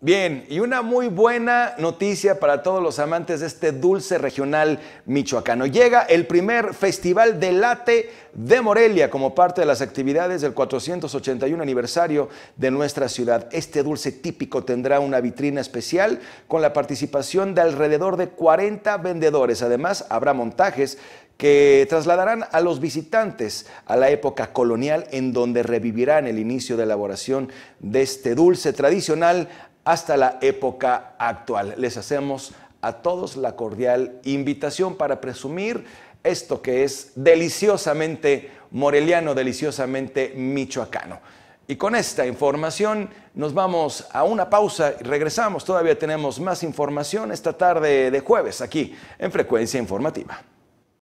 Bien, y una muy buena noticia para todos los amantes de este dulce regional michoacano. Llega el primer Festival de Late de Morelia como parte de las actividades del 481 aniversario de nuestra ciudad. Este dulce típico tendrá una vitrina especial con la participación de alrededor de 40 vendedores. Además, habrá montajes que trasladarán a los visitantes a la época colonial en donde revivirán el inicio de elaboración de este dulce tradicional hasta la época actual. Les hacemos a todos la cordial invitación para presumir esto que es deliciosamente moreliano, deliciosamente michoacano. Y con esta información nos vamos a una pausa y regresamos. Todavía tenemos más información esta tarde de jueves aquí en Frecuencia Informativa.